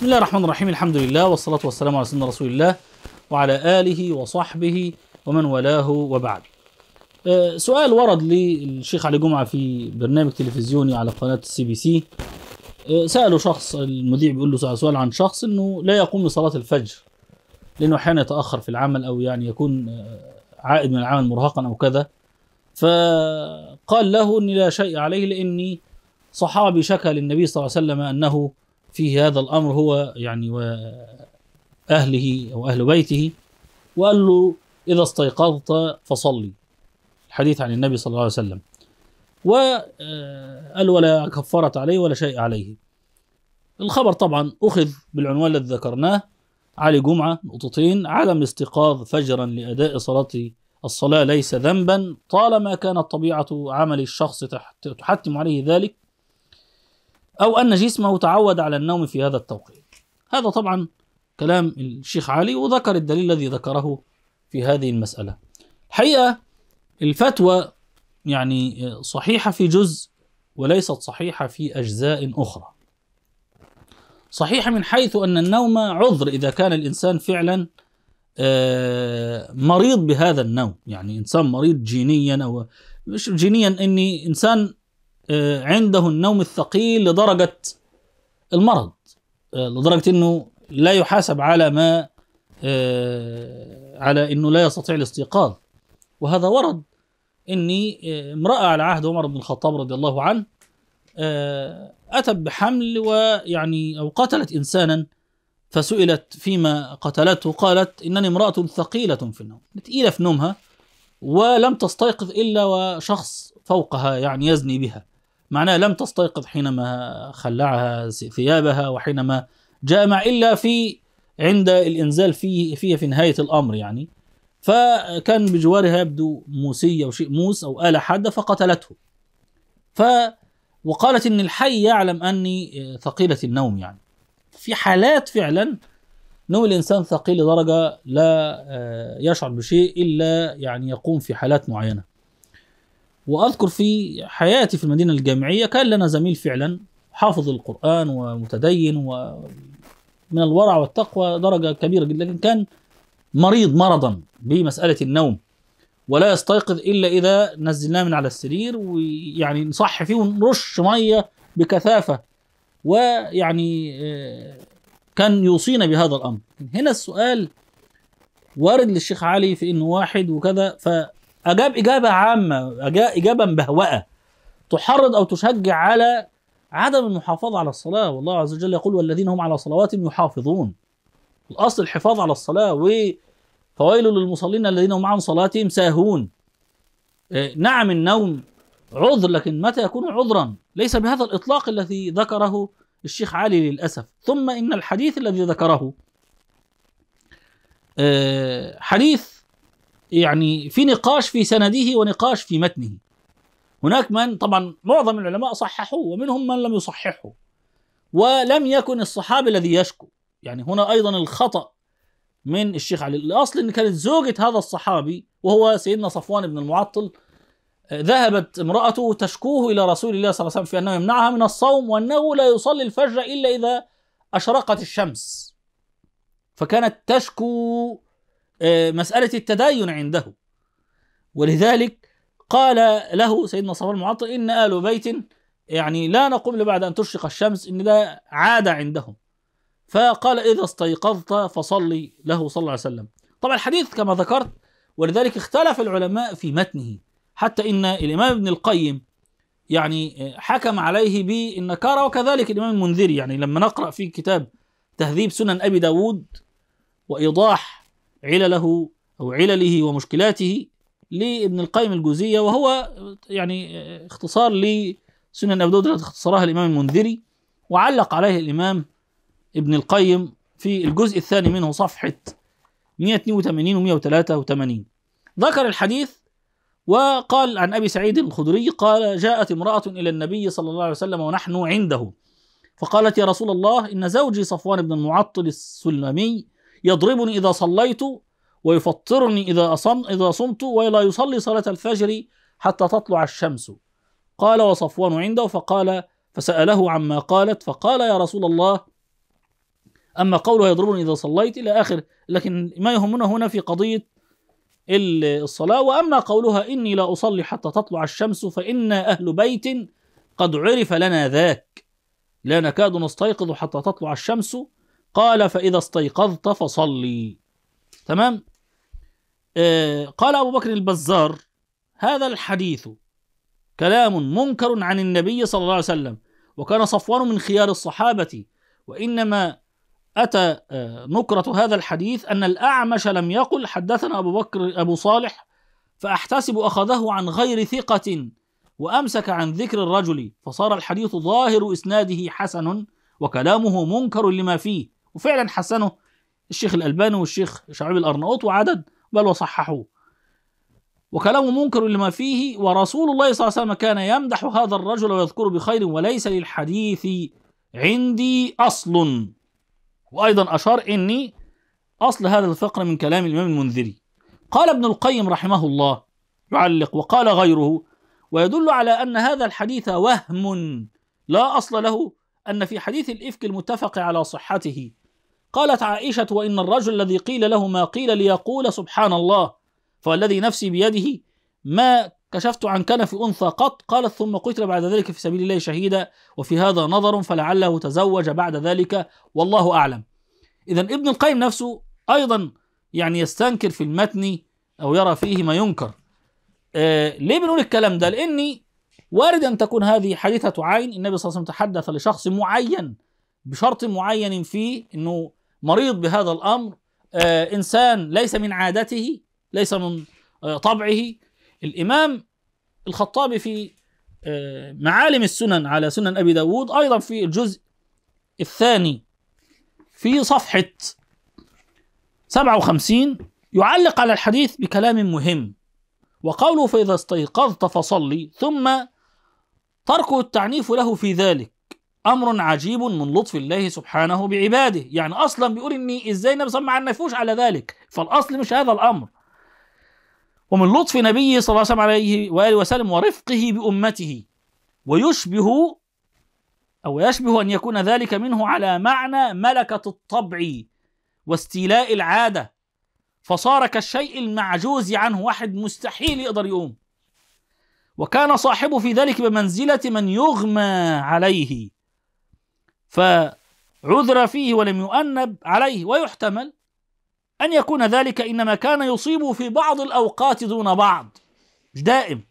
بسم الله الرحمن الرحيم الحمد لله والصلاة والسلام على سيدنا رسول الله وعلى آله وصحبه ومن والاه وبعد آه، سؤال ورد للشيخ علي جمعة في برنامج تلفزيوني على قناة السي بي سي آه، سأله شخص المذيع بيقول له سؤال عن شخص انه لا يقوم لصلاة الفجر لانه احيانا يتأخر في العمل او يعني يكون آه، عائد من العمل مرهقا او كذا فقال له اني لا شيء عليه لاني صحابي شكى للنبي صلى الله عليه وسلم انه فيه هذا الأمر هو يعني وأهله أو أهل بيته وقال له إذا استيقظت فصلي الحديث عن النبي صلى الله عليه وسلم وقال آه، ولا كفرت عليه ولا شيء عليه الخبر طبعا أخذ بالعنوان الذي ذكرناه علي جمعة نقطتين عدم الاستيقاظ فجرا لأداء صلاة الصلاة ليس ذنبا طالما كانت طبيعة عمل الشخص تحتم عليه ذلك أو أن جسمه تعود على النوم في هذا التوقيت هذا طبعا كلام الشيخ علي وذكر الدليل الذي ذكره في هذه المسألة الحقيقة الفتوى يعني صحيحة في جزء وليست صحيحة في أجزاء أخرى صحيحة من حيث أن النوم عذر إذا كان الإنسان فعلا آه، مريض بهذا النوم يعني إنسان مريض جينيا أو مش جينيا أني إنسان آه، عنده النوم الثقيل لدرجه المرض آه، لدرجه انه لا يحاسب على ما آه، على انه لا يستطيع الاستيقاظ وهذا ورد اني امراه على عهد عمر بن الخطاب رضي الله عنه اتت بحمل ويعني او قتلت انسانا فسئلت فيما قتلته قالت انني امراه ثقيله في النوم ثقيله في نومها ولم تستيقظ الا وشخص فوقها يعني يزني بها معناها لم تستيقظ حينما خلعها ثيابها وحينما جاء مع إلا في عند الإنزال فيه فيها في نهاية الأمر يعني فكان بجوارها يبدو موسي أو شيء موس أو آلة حادة فقتلته ف وقالت إن الحي يعلم أني ثقيلة النوم يعني في حالات فعلا نوم الإنسان ثقيل لدرجة لا آه، يشعر بشيء إلا يعني يقوم في حالات معينة واذكر في حياتي في المدينه الجامعيه كان لنا زميل فعلا حافظ القران ومتدين ومن الورع والتقوى درجه كبيره جدا لكن كان مريض مرضا بمساله النوم ولا يستيقظ الا اذا نزلناه من على السرير ويعني نصح فيه ونرش ميه بكثافه ويعني آه، كان يوصينا بهذا الامر هنا السؤال وارد للشيخ علي في انه واحد وكذا ف اجاب اجابه عامه اجابه مبهوأه تحرض او تشجع على عدم المحافظه على الصلاه والله عز وجل يقول والذين هم على صلواتهم يحافظون الاصل الحفاظ على الصلاه وفويل للمصلين الذين هم عن صلاتهم ساهون إيه، نعم النوم عذر لكن متى يكون عذرا ليس بهذا الاطلاق الذي ذكره الشيخ علي للاسف ثم ان الحديث الذي ذكره إيه، حديث يعني في نقاش في سنده ونقاش في متنه هناك من طبعا معظم العلماء صححوه ومنهم من لم يصححه ولم يكن الصحابي الذي يشكو يعني هنا ايضا الخطا من الشيخ علي الاصل ان كانت زوجة هذا الصحابي وهو سيدنا صفوان بن المعطل ذهبت امرأته تشكوه إلى رسول الله صلى الله عليه وسلم في أنه يمنعها من الصوم وأنه لا يصلي الفجر إلا إذا أشرقت الشمس فكانت تشكو آه، مسألة التدين عنده ولذلك قال له سيدنا صفوان المعطل إن آل بيت يعني لا نقوم بعد أن تشرق الشمس إن ده عادة عندهم فقال إذا استيقظت فصلي له صلى الله عليه وسلم طبعا الحديث كما ذكرت ولذلك اختلف العلماء في متنه حتى إن الإمام ابن القيم يعني آه، حكم عليه بالنكارة وكذلك الإمام المنذري يعني لما نقرأ في كتاب تهذيب سنن أبي داود وإيضاح علله أو علله ومشكلاته لابن القيم الجوزية وهو يعني اختصار لسنن أبي داود التي اختصرها الإمام المنذري وعلق عليه الإمام ابن القيم في الجزء الثاني منه صفحة 182 و 183 ذكر الحديث وقال عن أبي سعيد الخدري قال جاءت امرأة إلى النبي صلى الله عليه وسلم ونحن عنده فقالت يا رسول الله إن زوجي صفوان بن المعطل السلمي يضربني إذا صليت ويفطرني إذا أصم إذا صمت ولا يصلي صلاة الفجر حتى تطلع الشمس قال وصفوان عنده فقال فسأله عما قالت فقال يا رسول الله أما قوله يضربني إذا صليت إلى آخر لكن ما يهمنا هنا في قضية الصلاة وأما قولها إني لا أصلي حتى تطلع الشمس فإنا أهل بيت قد عرف لنا ذاك لا نكاد نستيقظ حتى تطلع الشمس قال فإذا استيقظت فصلي تمام آه قال أبو بكر البزار هذا الحديث كلام منكر عن النبي صلى الله عليه وسلم وكان صفوان من خيار الصحابة وإنما أتى آه، نكرة هذا الحديث أن الأعمش لم يقل حدثنا أبو بكر أبو صالح فأحتسب أخذه عن غير ثقة وأمسك عن ذكر الرجل فصار الحديث ظاهر إسناده حسن وكلامه منكر لما فيه وفعلا حسنه الشيخ الألباني والشيخ شعيب الأرناؤوط وعدد بل وصححوه وكلامه منكر لما فيه ورسول الله صلى الله عليه وسلم كان يمدح هذا الرجل ويذكره بخير وليس للحديث عندي أصل وأيضا أشار إني أصل هذا الفقر من كلام الإمام المنذري قال ابن القيم رحمه الله يعلق وقال غيره ويدل على أن هذا الحديث وهم لا أصل له أن في حديث الإفك المتفق على صحته قالت عائشة وإن الرجل الذي قيل له ما قيل ليقول سبحان الله فالذي نفسي بيده ما كشفت عن كنف أنثى قط قالت ثم قتل بعد ذلك في سبيل الله شهيدا وفي هذا نظر فلعله تزوج بعد ذلك والله أعلم إذا ابن القيم نفسه أيضا يعني يستنكر في المتن أو يرى فيه ما ينكر آه ليه بنقول الكلام ده لأني وارد أن تكون هذه حادثة عين النبي صلى الله عليه وسلم تحدث لشخص معين بشرط معين فيه أنه مريض بهذا الامر آه، انسان ليس من عادته ليس من آه، طبعه الامام الخطابي في آه، معالم السنن على سنن ابي داود ايضا في الجزء الثاني في صفحه 57 يعلق على الحديث بكلام مهم وقوله فاذا استيقظت فصلي ثم ترك التعنيف له في ذلك امر عجيب من لطف الله سبحانه بعباده يعني اصلا بيقول ان ازاي النبي صلى الله عليه وسلم ما على ذلك فالاصل مش هذا الامر ومن لطف نبيه صلى الله عليه عليه واله وسلم ورفقه بامته ويشبه او يشبه ان يكون ذلك منه على معنى ملكه الطبع واستيلاء العاده فصار كالشيء المعجوز عنه واحد مستحيل يقدر يقوم وكان صاحبه في ذلك بمنزله من يغمى عليه فعذر فيه ولم يؤنب عليه ويحتمل أن يكون ذلك إنما كان يصيبه في بعض الأوقات دون بعض مش دائم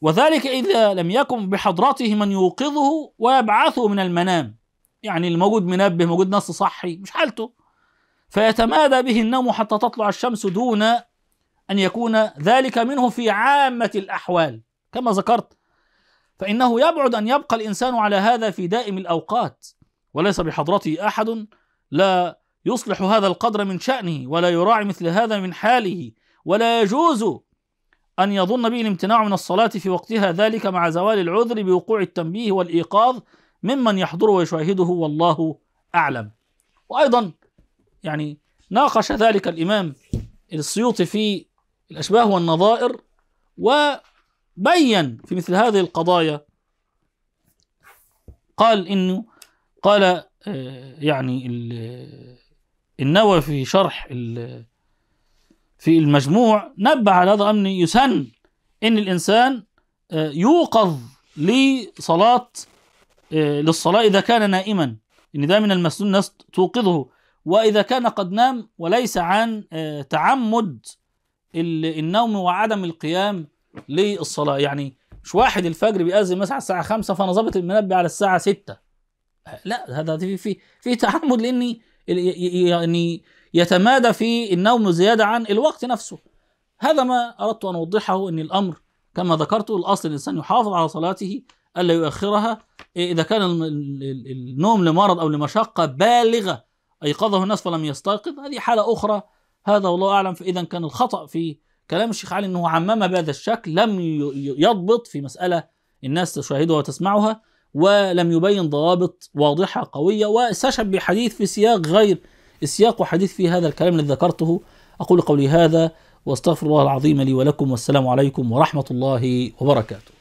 وذلك إذا لم يكن بحضرته من يوقظه ويبعثه من المنام يعني الموجود منبه موجود نص صحي مش حالته فيتمادى به النوم حتى تطلع الشمس دون أن يكون ذلك منه في عامة الأحوال كما ذكرت فإنه يبعد أن يبقى الإنسان على هذا في دائم الأوقات وليس بحضرته أحد لا يصلح هذا القدر من شأنه ولا يراعي مثل هذا من حاله ولا يجوز أن يظن به الامتناع من الصلاة في وقتها ذلك مع زوال العذر بوقوع التنبيه والإيقاظ ممن يحضر ويشاهده والله أعلم وأيضا يعني ناقش ذلك الإمام السيوطي في الأشباه والنظائر و بين في مثل هذه القضايا قال انه قال آه، يعني النووي في شرح في المجموع نبه على هذا الامر يسن ان الانسان آه، يوقظ لصلاه آه، للصلاه اذا كان نائما ان يعني ده من المسنون الناس توقظه واذا كان قد نام وليس عن تعمد النوم وعدم القيام للصلاه يعني مش واحد الفجر بيأذن مثلا على الساعه 5 فانا ظابط المنبه على الساعه 6 لا هذا في في في تعمد لاني يعني يتمادى في النوم زياده عن الوقت نفسه هذا ما اردت ان اوضحه ان الامر كما ذكرت الاصل الانسان يحافظ على صلاته الا يؤخرها إيه، اذا كان النوم لمرض او لمشقه بالغه ايقظه الناس فلم يستيقظ هذه حاله اخرى هذا والله اعلم فاذا كان الخطا في كلام الشيخ علي انه عمم بهذا الشكل لم يضبط في مساله الناس تشاهدها وتسمعها ولم يبين ضوابط واضحه قويه واستشهد بحديث في سياق غير السياق وحديث في هذا الكلام الذي ذكرته اقول قولي هذا واستغفر الله العظيم لي ولكم والسلام عليكم ورحمه الله وبركاته